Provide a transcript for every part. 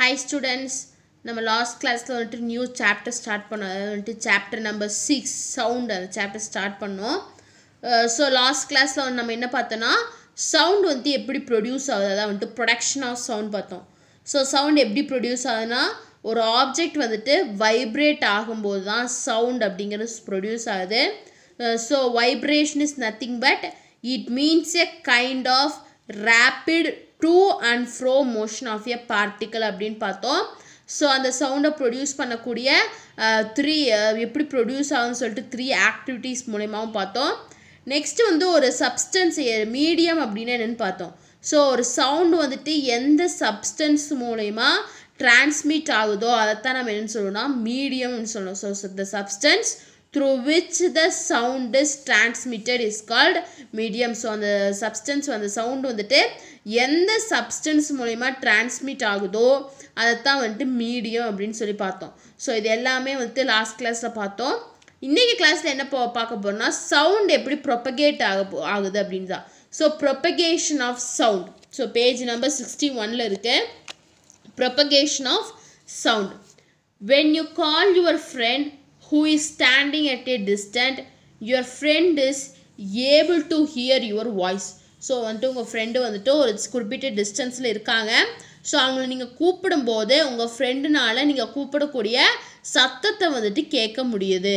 High students நம்ம last கிளாஸில் வந்துட்டு நியூ சாப்டர் ஸ்டார்ட் பண்ணோம் அதாவது வந்துட்டு சாப்டர் நம்பர் சிக்ஸ் சவுண்ட் அந்த சாப்டர் ஸ்டார்ட் பண்ணோம் ஸோ லாஸ்ட் கிளாஸில் நம்ம என்ன பார்த்தோன்னா சவுண்ட் வந்து எப்படி ப்ரொடியூஸ் ஆகுது அதான் வந்துட்டு ப்ரொடக்ஷன் ஆஃப் சவுண்ட் பார்த்தோம் ஸோ சவுண்ட் எப்படி ப்ரொடியூஸ் ஆகுதுன்னா ஒரு ஆப்ஜெக்ட் வந்துட்டு வைப்ரேட் ஆகும்போது தான் சவுண்ட் அப்படிங்கிறது ப்ரொடியூஸ் ஆகுது so vibration is nothing but it means a kind of rapid to and fro motion of a particle அப்படின்னு பார்த்தோம் ஸோ அந்த சவுண்டை ப்ரொடியூஸ் பண்ணக்கூடிய த்ரீ எப்படி ப்ரொடியூஸ் ஆகும்னு சொல்லிட்டு த்ரீ ஆக்டிவிட்டீஸ் மூலயமாவும் பார்த்தோம் நெக்ஸ்ட்டு வந்து ஒரு சப்ஸ்டன்ஸ் மீடியம் அப்படின்னு என்னென்னு பார்த்தோம் ஸோ ஒரு சவுண்டு வந்துட்டு எந்த சப்ஸ்டன்ஸ் மூலயமா ட்ரான்ஸ்மிட் ஆகுதோ அதைத்தான் நம்ம என்னென்னு சொல்லணும்னா மீடியம்னு சொல்லணும் so the substance through which the sound transmitted is called medium so அந்த சப்ஸ்டன்ஸ் அந்த சவுண்ட் வந்துட்டு எந்த சப்ஸ்டன்ஸ் மூலிமா டிரான்ஸ்மிட் ஆகுதோ அதைத்தான் வந்துட்டு மீடியம் அப்படின்னு சொல்லி பார்த்தோம் ஸோ இது எல்லாமே வந்துட்டு லாஸ்ட் கிளாஸில் பார்த்தோம் இன்றைக்கி கிளாஸில் என்ன பார்க்க போகிறோம்னா சவுண்ட் எப்படி ப்ரொப்பகேட் ஆக ஆகுது அப்படின்னு தான் so propagation of sound so page number sixty ஒனில் இருக்கு propagation of sound when you call your friend who is standing at a distance your friend is able to hear your voice so வந்துட்டு உங்கள் friend வந்துட்டு ஒரு குறிப்பிட்ட டிஸ்டன்ஸில் இருக்காங்க so அவங்கள நீங்கள் கூப்பிடும்போது உங்கள் ஃப்ரெண்டுனால நீங்கள் கூப்பிடக்கூடிய சத்தத்தை வந்துட்டு கேட்க முடியுது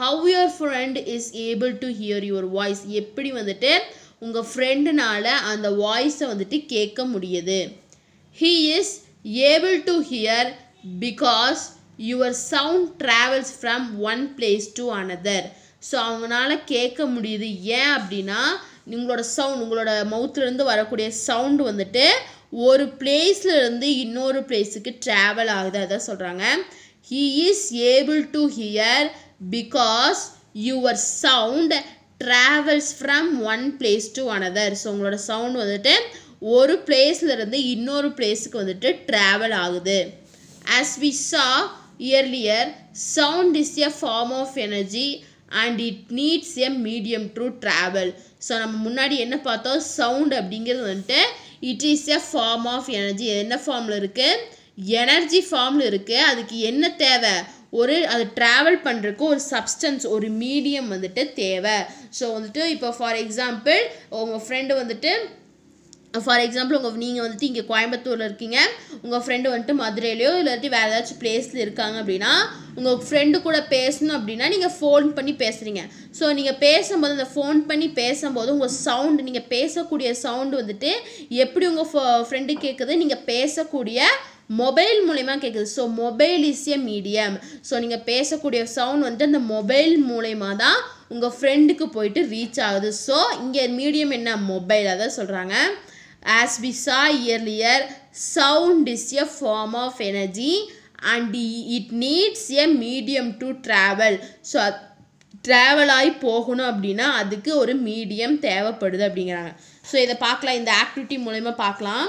how your friend is able to hear your voice எப்படி வந்துட்டு உங்கள் ஃப்ரெண்டுனால அந்த வாய்ஸை வந்துட்டு கேட்க முடியுது he is able to hear because your sound travels from one place to another so அவங்களால கேட்க முடியுது ஏன் அப்படின்னா உங்களோட சவுண்ட் உங்களோட மவுத்துலேருந்து வரக்கூடிய சவுண்டு வந்துட்டு ஒரு பிளேஸ்லேருந்து இருந்து இன்னொரு பிளேஸுக்கு ட்ராவல் ஆகுது அதான் சொல்கிறாங்க he is able to hear because your sound travels from one place to another so உங்களோட சவுண்ட் வந்துட்டு ஒரு பிளேஸ்லேருந்து இன்னொரு பிளேஸுக்கு வந்துட்டு ட்ராவல் ஆகுது as we saw earlier, sound is a form of energy and it needs a medium to travel so நம்ம முன்னாடி என்ன பார்த்தோம் சவுண்ட் அப்படிங்கிறது வந்துட்டு it is a form of energy என்ன ஃபார்மில் இருக்குது எனர்ஜி ஃபார்மில் இருக்குது அதுக்கு என்ன தேவை ஒரு அது ட்ராவல் பண்ணுறக்கு ஒரு சப்ஸ்டன்ஸ் ஒரு மீடியம் வந்துட்டு தேவை ஸோ வந்துட்டு இப்போ ஃபார் எக்ஸாம்பிள் உங்கள் ஃப்ரெண்டு வந்துட்டு ஃபார் எக்ஸாம்பிள் உங்கள் நீங்கள் வந்துட்டு இங்கே கோயம்புத்தூரில் இருக்கீங்க உங்கள் ஃப்ரெண்டு வந்துட்டு மதுரையிலையோ இல்லாட்டி வேறு ஏதாச்சும் பிளேஸில் இருக்காங்க அப்படின்னா உங்கள் ஃப்ரெண்டு கூட பேசணும் அப்படின்னா நீங்கள் ஃபோன் பண்ணி பேசுகிறீங்க ஸோ நீங்கள் பேசும்போது அந்த ஃபோன் பண்ணி பேசும்போது உங்கள் சவுண்டு நீங்கள் பேசக்கூடிய சவுண்டு வந்துட்டு எப்படி உங்கள் ஃப்ரெண்டு கேட்குது நீங்கள் பேசக்கூடிய மொபைல் மூலயமா கேட்குது so mobile is a medium so நீங்கள் பேசக்கூடிய சவுண்ட் வந்துட்டு அந்த மொபைல் மூலயமா தான் உங்கள் ஃப்ரெண்டுக்கு போயிட்டு ரீச் ஆகுது ஸோ இங்கே மீடியம் என்ன மொபைல் தான் சொல்கிறாங்க As we saw earlier, sound is a form of energy and it needs a medium to travel. So, travel ஆகி போகணும் அப்படின்னா அதுக்கு ஒரு மீடியம் தேவைப்படுது அப்படிங்கிறாங்க ஸோ இதை பார்க்கலாம் இந்த ஆக்டிவிட்டி மூலயமா பார்க்கலாம்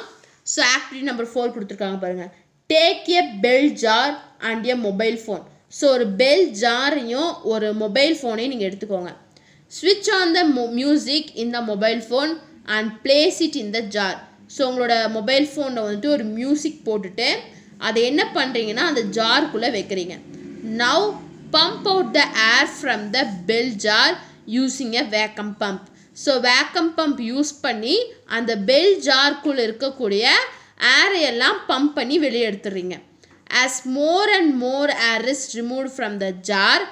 ஸோ ஆக்டிவிட்டி நம்பர் ஃபோர் கொடுத்துருக்காங்க பாருங்கள் take a bell jar and a mobile phone so ஒரு பெல் ஜாரையும் ஒரு மொபைல் ஃபோனையும் நீங்கள் எடுத்துக்கோங்க ஸ்விட்ச் on the music in the mobile phone and place it in the jar so உங்களோட மொபைல் ஃபோனில் வந்துட்டு ஒரு மியூசிக் போட்டுட்டு அதை என்ன பண்ணுறீங்கன்னா அந்த ஜார்க்குள்ளே வைக்கிறீங்க now pump out the air from the bell jar using a vacuum pump so vacuum pump use பண்ணி அந்த பெல் ஜார்க்குள்ளே இருக்கக்கூடிய ஏரையெல்லாம் பம்ப் பண்ணி வெளியே எடுத்துடுறீங்க as more and more air is remove from the jar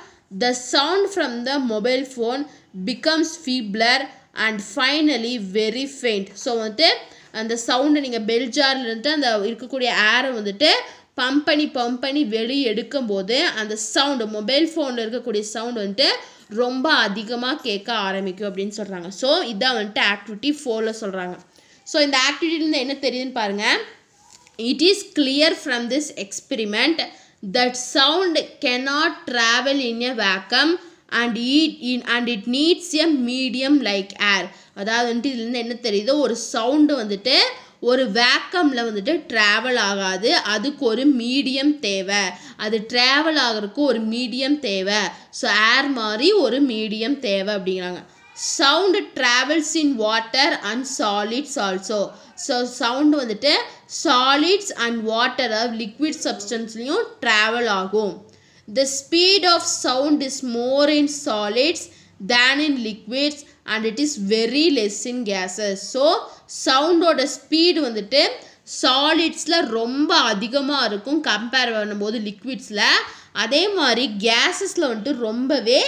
the sound from the mobile phone becomes feebler and finally very faint so வந்துட்டு அந்த சவுண்டை நீங்கள் பெல் ஜார்லேருந்து அந்த இருக்கக்கூடிய ஏரை வந்துட்டு பம்ப் பண்ணி பம்ப் பண்ணி வெளியே எடுக்கும்போது அந்த சவுண்டு மொபைல் ஃபோனில் இருக்கக்கூடிய சவுண்டு வந்துட்டு ரொம்ப அதிகமாக கேட்க ஆரம்பிக்கும் அப்படின்னு சொல்கிறாங்க ஸோ இதான் வந்துட்டு ஆக்டிவிட்டி ஃபோரில் சொல்கிறாங்க ஸோ இந்த ஆக்டிவிட்டிலேருந்து என்ன தெரியுதுன்னு பாருங்கள் it is clear from this experiment that sound cannot travel in a vacuum and it in and it needs a medium like air அதாவது வந்துட்டு இதுலேருந்து என்ன தெரியுதோ ஒரு சவுண்டு வந்துட்டு ஒரு வேக்கமில் வந்துட்டு ட்ராவல் ஆகாது அதுக்கு ஒரு மீடியம் தேவை அது ட்ராவல் ஆகிறதுக்கு ஒரு மீடியம் தேவை ஸோ ஏர் மாதிரி ஒரு மீடியம் தேவை அப்படிங்கிறாங்க sound travels in water and solids also so sound வந்துட்டு சாலிட்ஸ் அண்ட் வாட்டர் லிக்விட் சப்ஸ்டன்ஸ்லேயும் ட்ராவல் ஆகும் The speed of sound is more in solids than in liquids and it is very less in gases. So சவுண்டோட speed வந்துட்டு சாலிட்ஸில் ரொம்ப அதிகமாக இருக்கும் compare பண்ணும்போது லிக்விட்ஸில் அதே மாதிரி கேஸஸில் வந்துட்டு ரொம்பவே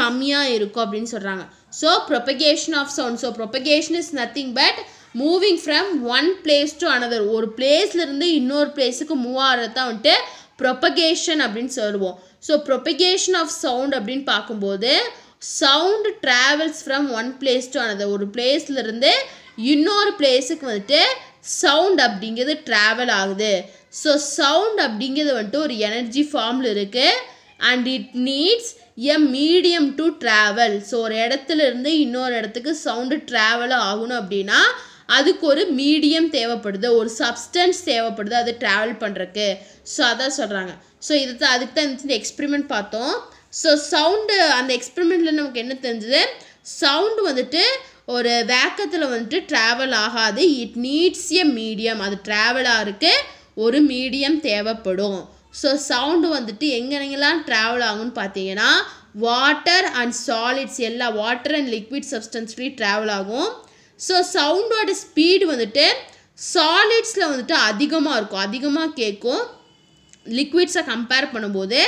கம்மியாக இருக்கும் அப்படின்னு சொல்கிறாங்க so propagation of sound so propagation is nothing but moving from one place to another ஒரு பிளேஸ்லேருந்து இன்னொரு பிளேஸுக்கு மூவ் ஆகிறது தான் வந்துட்டு ப்ரொபகேஷன் அப்படின்னு சொல்லுவோம் ஸோ ப்ரொபிகேஷன் ஆஃப் சவுண்ட் அப்படின்னு பார்க்கும்போது sound travels from one place to another ஒரு பிளேஸ்லேருந்து இன்னொரு பிளேஸுக்கு வந்துட்டு சவுண்ட் அப்படிங்கிறது ட்ராவல் ஆகுது ஸோ சவுண்ட் அப்படிங்கிறது வந்துட்டு ஒரு எனர்ஜி ஃபார்மில் இருக்குது and it needs a medium to travel so ஒரு இடத்துல இருந்து இன்னொரு இடத்துக்கு சவுண்டு ட்ராவல் ஆகணும் அப்படின்னா அதுக்கு ஒரு மீடியம் தேவைப்படுது ஒரு சப்ஸ்டன்ஸ் தேவைப்படுது அது ட்ராவல் பண்ணுறக்கு ஸோ அதான் சொல்கிறாங்க ஸோ இது தான் அதுக்கு தான் இருந்துச்சு இந்த எக்ஸ்பெரிமெண்ட் பார்த்தோம் ஸோ சவுண்டு அந்த எக்ஸ்பெரிமெண்ட்டில் நமக்கு என்ன தெரிஞ்சது சவுண்டு வந்துட்டு ஒரு வேக்கத்தில் வந்துட்டு ட்ராவல் ஆகாது இட் நீட்ஸ் எ மீடியம் அது ட்ராவலாக இருக்குது ஒரு மீடியம் தேவைப்படும் ஸோ சவுண்டு வந்துட்டு எங்கெங்கெல்லாம் ட்ராவல் ஆகும்னு பார்த்தீங்கன்னா வாட்டர் அண்ட் சாலிட்ஸ் எல்லா வாட்டர் அண்ட் லிக்விட் சப்ஸ்டன்ஸ்லேயும் ட்ராவல் ஆகும் ஸோ சவுண்டோட ஸ்பீடு வந்துட்டு சாலிட்ஸில் வந்துட்டு அதிகமாக இருக்கும் அதிகமாக கேட்கும் லிக்விட்ஸை கம்பேர் பண்ணும்போது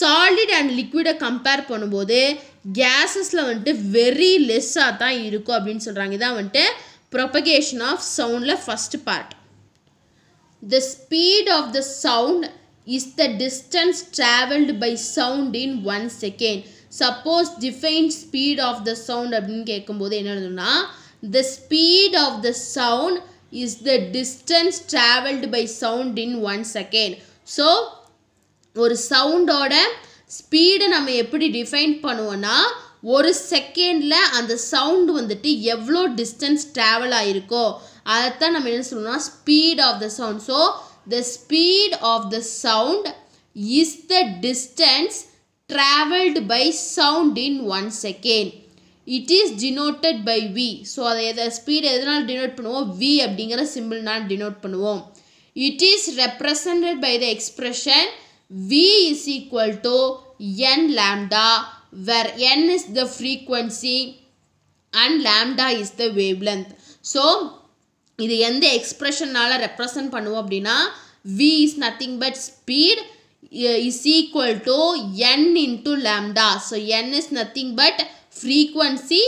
சாலிட் அண்ட் லிக்விடை கம்பேர் பண்ணும்போது கேஸஸில் வந்துட்டு வெரி லெஸ்ஸாக தான் இருக்கும் அப்படின்னு சொல்கிறாங்க இதான் வந்துட்டு ப்ரொபகேஷன் ஆஃப் சவுண்டில் first part the speed of the sound is the distance travelled by sound in one second suppose define speed of the sound அப்படின்னு கேட்கும்போது என்ன எழுதணும்னா the speed of the sound is the distance travelled by sound in one second so ஒரு சவுண்டோட ஸ்பீடை நம்ம எப்படி define பண்ணுவோன்னா ஒரு செகண்டில் அந்த சவுண்டு வந்துட்டு எவ்வளோ டிஸ்டன்ஸ் ட்ராவல் ஆகிருக்கோ அதைத்தான் நம்ம என்ன சொல்லணும்னா speed of the sound so the speed of the sound is the distance travelled by sound in one second it is denoted by v so அதை எதை ஸ்பீட் எதனால் டினோட் பண்ணுவோம் வி அப்படிங்கிற சிம்பிள்னால் டினோட் பண்ணுவோம் It is represented by the expression V is equal to n lambda where n is the frequency and lambda is the wavelength. So, இது எந்த எக்ஸ்ப்ரெஷனால் represent பண்ணுவோம் அப்படின்னா V is nothing but speed is equal to n into lambda. So, n is nothing but frequency,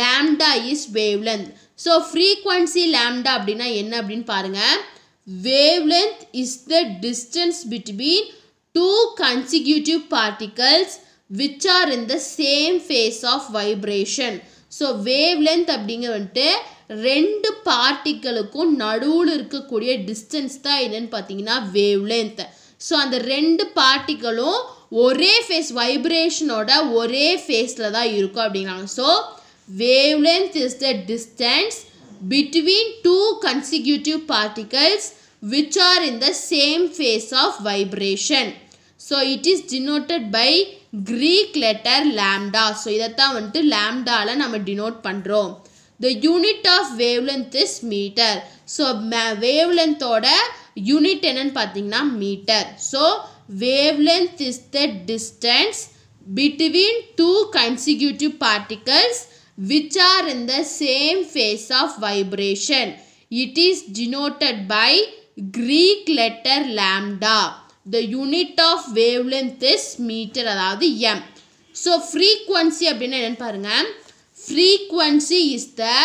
lambda is wavelength. So, frequency lambda அப்படின்னா என்ன அப்படின்னு பாருங்கள் Wavelength is the distance between two consecutive particles which are in the same phase of vibration. So, wavelength அப்படிங்க வண்டு, ரெண்டு பார்ட்டிக்கலுக்கும் நடுவுள் இருக்கக்கூடிய distance தான் என்னன்னு பார்த்தீங்கன்னா வேவ் லென்த் ஸோ அந்த ரெண்டு பார்ட்டிக்கலும் ஒரே phase vibration வைப்ரேஷனோட ஒரே ஃபேஸில் இருக்கு இருக்கும் So, wavelength is the distance between two consecutive particles which are in the same phase of vibration. So it is denoted by Greek letter lambda. So இதைத்தான் வந்துட்டு lambdaல நம்ம denote பண்டுரோம். The unit of wavelength is meter. So wavelength ஓட unit என்னன் பார்த்தீங்கனா meter. So wavelength is the distance between two consecutive particles which are in the same phase of vibration. which are in the same phase of vibration. It is denoted by Greek letter lambda. The unit of wavelength is meter அதாவது m. So frequency அப்படின்னா என்னன்னு பாருங்க frequency is the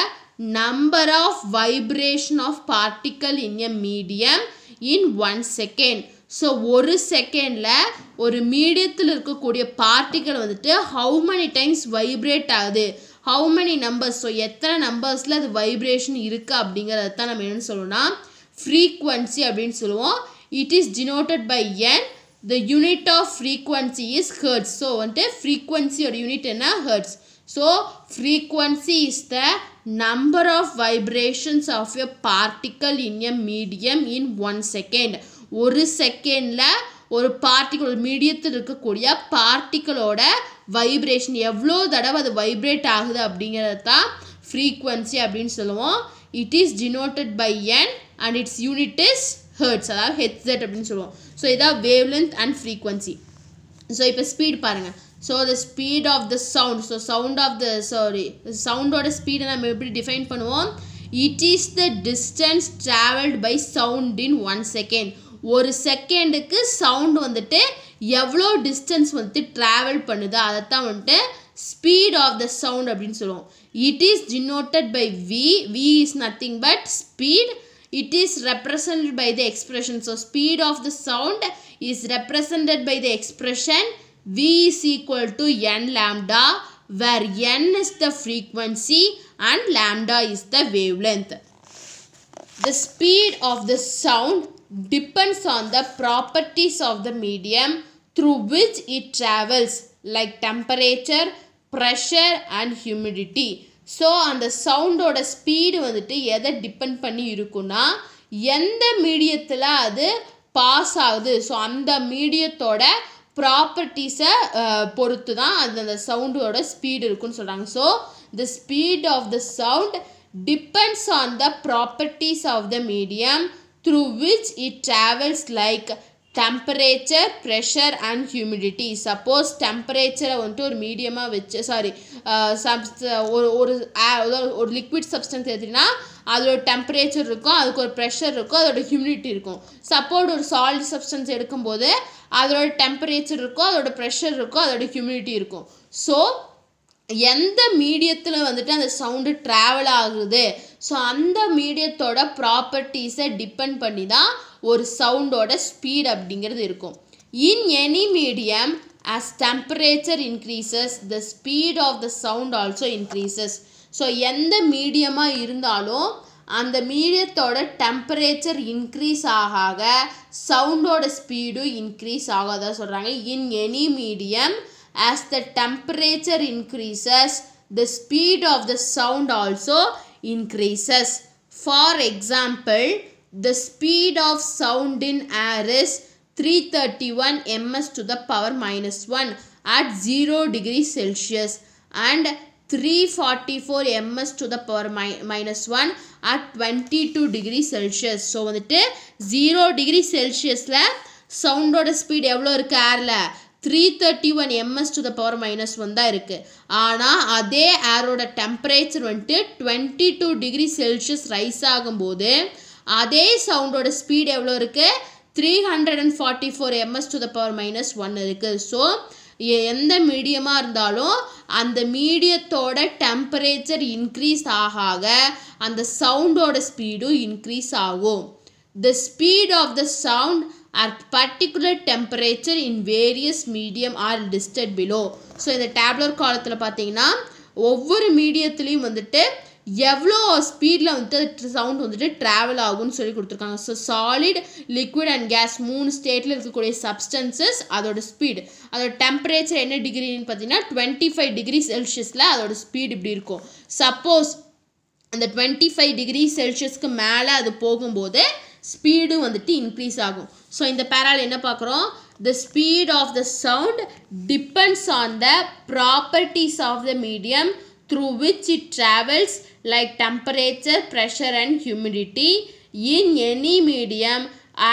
number of vibration of particle in a medium in one second. So, ஒரு secondல, ஒரு மீடியத்தில் இருக்கக்கூடிய particle வந்துட்டு how many times vibrate ஆகுது ஹவு மெனி நம்பர்ஸ் ஸோ எத்தனை நம்பர்ஸில் அது வைப்ரேஷன் இருக்குது அப்படிங்கிறத தான் நம்ம என்னென்னு சொல்லணும்னா ஃப்ரீக்வன்சி அப்படின்னு சொல்லுவோம் it is denoted by n the unit of frequency is hertz so வந்துட்டு ஃப்ரீக்வன்சியோட யூனிட் என்ன hertz so frequency is the number of vibrations of a particle in a medium in one second ஒரு செகண்டில் ஒரு particle மீடியத்தில் இருக்கக்கூடிய பார்ட்டிக்கலோட vibration எவ்வளோ தடவை அது வைப்ரேட் ஆகுது அப்படிங்கிறது தான் ஃப்ரீக்குவன்சி அப்படின்னு சொல்லுவோம் it is denoted by n and its unit is hertz அதாவது செட் அப்படின்னு சொல்லுவோம் ஸோ இதான் wave length and frequency so இப்போ ஸ்பீட் பாருங்கள் so the speed of the sound so sound of the sorry சவுண்டோட ஸ்பீடை நம்ம எப்படி டிஃபைன் பண்ணுவோம் it is the distance travelled by sound in one second ஒரு செகண்டுக்கு சவுண்ட் வந்துட்டு எவ்வளோ டிஸ்டன்ஸ் வந்துட்டு ட்ராவல் பண்ணுதோ அதை தான் வந்துட்டு ஸ்பீட் ஆஃப் த சவுண்ட் அப்படின்னு சொல்லுவோம் it is denoted by v v is nothing but speed it is represented by the expression so speed of the sound is represented by the expression v is equal to n lambda where n is the frequency and lambda is the wavelength The speed of the sound depends on the properties of the medium through which it travels like temperature pressure and humidity so அந்த சவுண்டோட speed வந்துட்டு எதை depend பண்ணி இருக்குன்னா எந்த மீடியத்தில் அது pass ஆகுது ஸோ அந்த மீடியத்தோட ப்ராப்பர்ட்டிஸை பொறுத்து தான் அது அந்த சவுண்டோட ஸ்பீடு இருக்குன்னு சொல்கிறாங்க so the speed of the sound depends on the properties of the medium through which it travels like temperature pressure and humidity suppose டெம்பரேச்சரை வந்துட்டு ஒரு மீடியமாக வச்சு சாரி ஒரு ஒரு ஒரு லிக்விட் சப்ஸ்டன்ஸ் எடுத்திங்கன்னா அதோட டெம்பரேச்சர் இருக்கும் அதுக்கு ஒரு ப்ரெஷர் இருக்கும் அதோட ஹியூமிடிட்டி இருக்கும் சப்போர்ட் ஒரு சாலிட் சப்ஸ்டன்ஸ் எடுக்கும்போது அதோட டெம்பரேச்சர் இருக்கும் அதோட ப்ரெஷர் இருக்கும் அதோட ஹியூமிடிட்டி இருக்கும் ஸோ எந்த மீடியத்தில் வந்துட்டு அந்த சவுண்டு ட்ராவல் ஆகுது ஸோ அந்த மீடியத்தோட ப்ராப்பர்ட்டிஸை டிபெண்ட் பண்ணி தான் ஒரு சவுண்டோட ஸ்பீட் அப்படிங்கிறது இருக்கும் in any medium as temperature increases the speed of the sound also increases so எந்த மீடியமாக இருந்தாலும் அந்த மீடியத்தோட டெம்பரேச்சர் இன்க்ரீஸ் ஆக ஆக சவுண்டோட ஸ்பீடும் இன்க்ரீஸ் ஆகாதான் சொல்கிறாங்க in any medium as the temperature increases the speed of the sound also increases for example The speed of sound in air is 331 ms to the power minus 1 at 0 degree Celsius and 344 ms to the power mi minus 1 at 22 degree Celsius. So வந்துட்டு 0 degree Celsiusல சவுண்டோட speed எவ்வளோ இருக்குது ஏரில் three thirty one m s to the power minus one தான் இருக்குது ஆனால் அதே ஏரோட டெம்பரேச்சர் வந்துட்டு twenty two degree Celsius rise ஆகும்போது அதே சவுண்டோட ஸ்பீடு எவ்வளோ இருக்குது three hundred and forty four m s to the power minus one இருக்குது ஸோ எந்த மீடியமாக இருந்தாலும் அந்த மீடியத்தோட டெம்பரேச்சர் இன்க்ரீஸ் ஆக ஆக அந்த சவுண்டோட ஸ்பீடும் இன்க்ரீஸ் ஆகும் the speed of the sound at particular temperature in various medium are டிஸ்டர்ட் பிலோ ஸோ இந்த டேப்லர் காலத்தில் பார்த்தீங்கன்னா ஒவ்வொரு மீடியத்துலேயும் வந்துட்டு எவ்வளோ ஸ்பீடில் வந்துட்டு சவுண்ட் வந்துட்டு ட்ராவல் ஆகும்னு சொல்லி கொடுத்துருக்காங்க so solid liquid and gas மூணு ஸ்டேட்டில் இருக்கக்கூடிய சப்ஸ்டன்சஸ் அதோட ஸ்பீடு அதோட டெம்பரேச்சர் என்ன டிகிரின்னு பார்த்தீங்கன்னா டுவெண்ட்டி ஃபைவ் டிகிரி செல்சியஸில் அதோட ஸ்பீடு இப்படி இருக்கும் சப்போஸ் அந்த டுவெண்ட்டி ஃபைவ் டிகிரி செல்சியஸ்க்கு மேலே அது போகும்போது ஸ்பீடும் வந்துட்டு இன்க்ரீஸ் ஆகும் ஸோ இந்த பேரால் என்ன பார்க்குறோம் the speed of the sound depends on the properties of the medium through which it travels like temperature, pressure and humidity in any medium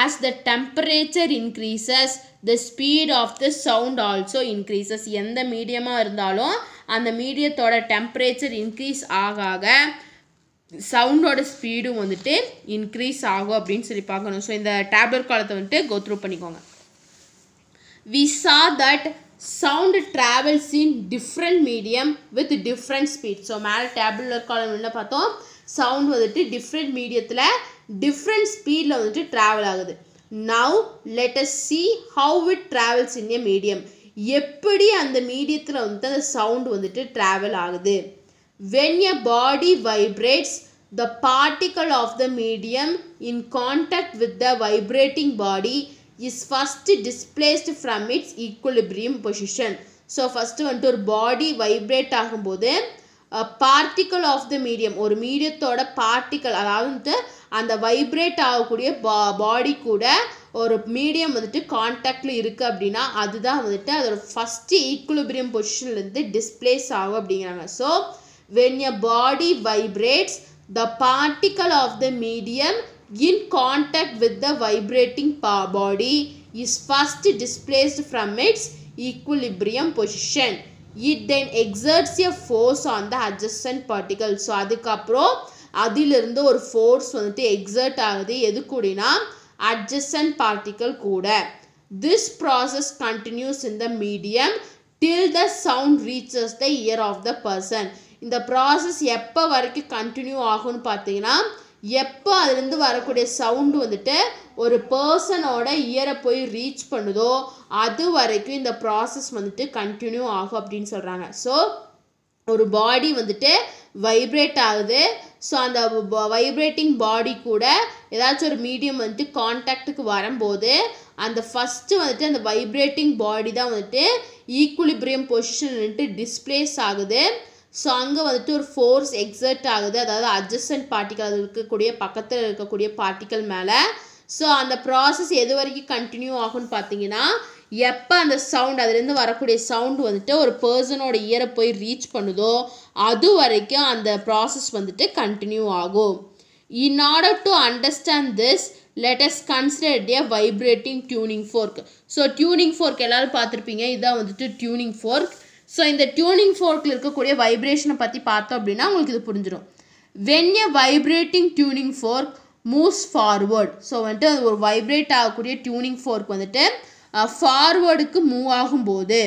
as the temperature increases the speed of the sound also increases எந்த மீடியமாக இருந்தாலும் அந்த மீடியத்தோட temperature increase ஆகாக sound ஓட speed வந்துட்டு increase ஆகும் அப்படின் சொல்லி இந்த டேப்லெட் காலத்து வந்துட்டு go through பண்ணிக்கோங்க we saw that sound travels in different medium with different speed so மேலே டேபுலர் காலம் என்ன பார்த்தோம் சவுண்ட் வந்துட்டு டிஃப்ரெண்ட் மீடியத்தில் டிஃப்ரெண்ட் ஸ்பீடில் வந்துட்டு ட்ராவல் ஆகுது now let's see how it travels in a medium எப்படி அந்த மீடியத்தில் வந்துட்டு அந்த சவுண்ட் வந்துட்டு ட்ராவல் ஆகுது when a body vibrates the particle of the medium in contact with the vibrating body is first displaced from its equilibrium position so first வந்துட்டு ஒரு body vibrate ஆகும்போது பார்ட்டிக்கல் ஆஃப் த மீடியம் ஒரு மீடியத்தோட particle அதாவது வந்துட்டு அந்த vibrate ஆகக்கூடிய பா பாடி கூட ஒரு மீடியம் வந்துட்டு காண்டாக்டில் இருக்குது அப்படின்னா அதுதான் வந்துட்டு அதோட ஃபஸ்ட்டு ஈக்குலிபிரியம் பொசிஷன்லேருந்து டிஸ்பிளேஸ் ஆகும் அப்படிங்கிறாங்க so when a body vibrates the particle of the medium in contact with the vibrating body is first displaced from its equilibrium position. It then exerts a force on the adjacent particle so அதுக்கப்புறம் அதிலிருந்து ஒரு force வந்துட்டு exert ஆகுது எது கூடனா adjacent particle கூட this process continues in the medium till the sound reaches the ear of the person இந்த process எப்போ வரைக்கும் கண்டினியூ ஆகும்னு பார்த்தீங்கன்னா எப்போ அதுலேருந்து வரக்கூடிய சவுண்டு வந்துட்டு ஒரு பர்சனோட இயரை போய் ரீச் பண்ணுதோ அது வரைக்கும் இந்த ப்ராசஸ் வந்துட்டு கண்டினியூ ஆகும் அப்படின்னு சொல்கிறாங்க ஸோ ஒரு பாடி வந்துட்டு வைப்ரேட் ஆகுது ஸோ அந்த வைப்ரேட்டிங் பாடி கூட ஏதாச்சும் ஒரு மீடியம் வந்துட்டு கான்டாக்டுக்கு வரும்போது அந்த ஃபஸ்ட்டு வந்துட்டு அந்த வைப்ரேட்டிங் பாடி தான் வந்துட்டு ஈக்குலிபிரியம் பொசிஷன் வந்துட்டு டிஸ்பிளேஸ் ஆகுது ஸோ அங்கே வந்துட்டு ஒரு ஃபோர்ஸ் எக்ஸர்ட் ஆகுது அதாவது அட்ஜஸ்டன்ட் பார்ட்டிக்கல் அது இருக்கக்கூடிய பக்கத்தில் இருக்கக்கூடிய பார்ட்டிக்கல் மேலே ஸோ அந்த ப்ராசஸ் எது வரைக்கும் கண்டினியூ ஆகும்னு பார்த்தீங்கன்னா எப்போ அந்த சவுண்ட் அதுலேருந்து வரக்கூடிய சவுண்ட் வந்துட்டு ஒரு பர்சனோட இயரை போய் ரீச் பண்ணுதோ அது வரைக்கும் அந்த ப்ராசஸ் வந்துட்டு கண்டினியூ ஆகும் in order to understand this let's consider a vibrating tuning fork so tuning fork எல்லோரும் பார்த்துருப்பீங்க இதுதான் வந்துட்டு டியூனிங் ஃபோர்க் ஸோ இந்த டியூனிங் ஃபோர்க்கில் இருக்கக்கூடிய வைப்ரேஷனை பற்றி பார்த்தோம் அப்படின்னா உங்களுக்கு இது புரிஞ்சிடும் when a vibrating tuning fork moves forward so வந்துட்டு அது ஒரு வைப்ரேட் ஆகக்கூடிய டியூனிங் ஃபோர்க் வந்துட்டு ஃபார்வேர்டுக்கு மூவ் ஆகும்போது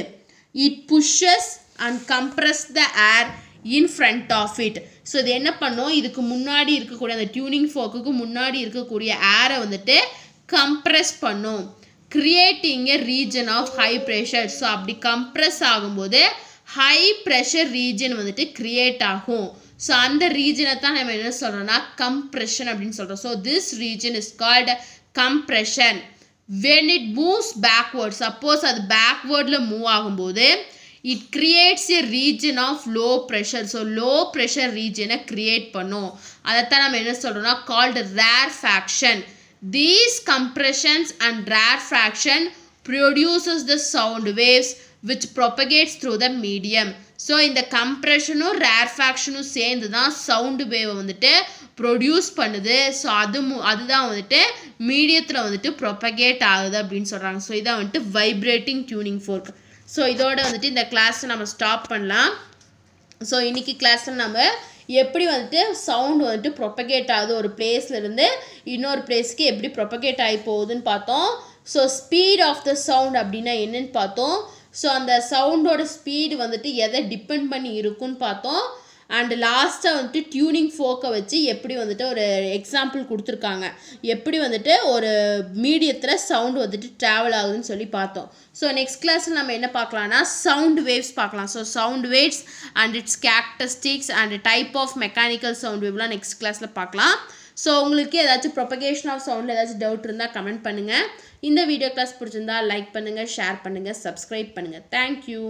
it pushes and compress the air in front of it so இது என்ன பண்ணும் இதுக்கு முன்னாடி இருக்கக்கூடிய அந்த டியூனிங் ஃபோர்க்குக்கு முன்னாடி இருக்கக்கூடிய ஏரை வந்துட்டு கம்ப்ரெஸ் பண்ணும் creating a region of high pressure so அப்படி கம்ப்ரெஸ் ஆகும்போது ஹை ப்ரெஷர் ரீஜன் வந்துட்டு கிரியேட் ஆகும் ஸோ அந்த ரீஜனை தான் நம்ம என்ன சொல்கிறோன்னா கம்ப்ரெஷன் அப்படின்னு சொல்கிறோம் so this region is called compression when it moves backward suppose அது பேக்வேர்டில் மூவ் ஆகும்போது it creates a region of low pressure so low pressure ரீஜனை கிரியேட் பண்ணும் அதைத்தான் நம்ம என்ன சொல்கிறோன்னா called rarefaction These compressions and rarefaction produces the sound waves which propagates through the medium. So இந்த கம்ப்ரெஷனும் ரேர்ஃபேக்ஷனும் சேர்ந்து தான் சவுண்டு வேவை வந்துட்டு ப்ரொடியூஸ் பண்ணுது ஸோ அது அதுதான் வந்துட்டு மீடியத்தில் வந்துட்டு ப்ரொப்பகேட் ஆகுது அப்படின்னு சொல்கிறாங்க ஸோ இதான் வந்துட்டு வைப்ரேட்டிங் டியூனிங் ஃபோர்க் ஸோ இதோட வந்துட்டு இந்த கிளாஸை நம்ம ஸ்டாப் பண்ணலாம் ஸோ இன்றைக்கி கிளாஸில் நம்ம எப்படி வந்துட்டு சவுண்ட் வந்துட்டு ப்ரொப்பகேட் ஆகுது ஒரு பிளேஸ்லேருந்து இன்னொரு பிளேஸ்க்கு எப்படி ப்ரொப்பகேட் ஆகி போகுதுன்னு பார்த்தோம் so speed of the sound அப்படின்னா என்னென்னு பார்த்தோம் ஸோ அந்த சவுண்டோட ஸ்பீடு வந்துட்டு எதை டிபெண்ட் பண்ணி இருக்குன்னு பார்த்தோம் அண்டு லாஸ்ட்டாக வந்துட்டு டியூனிங் ஃபோக்கை வச்சு எப்படி வந்துட்டு ஒரு எக்ஸாம்பிள் கொடுத்துருக்காங்க எப்படி வந்துட்டு ஒரு மீடியத்தில் சவுண்டு வந்துட்டு ட்ராவல் ஆகுதுன்னு சொல்லி பார்த்தோம் ஸோ நெக்ஸ்ட் கிளாஸில் நம்ம என்ன பார்க்கலாம்னா சவுண்ட் வேவ்ஸ் பார்க்கலாம் so sound waves and its characteristics and type of mechanical sound வேவ்லாம் நெக்ஸ்ட் கிளாஸில் பார்க்கலாம் ஸோ உங்களுக்கு ஏதாச்சும் ப்ரொபகேஷன் ஆஃப் சவுண்டில் ஏதாச்சும் டவுட் இருந்தால் கமெண்ட் பண்ணுங்கள் இந்த வீடியோ கிளாஸ் பிடிச்சிருந்தா லைக் பண்ணுங்கள் ஷேர் பண்ணுங்கள் சப்ஸ்கிரைப் பண்ணுங்கள் தேங்க்யூ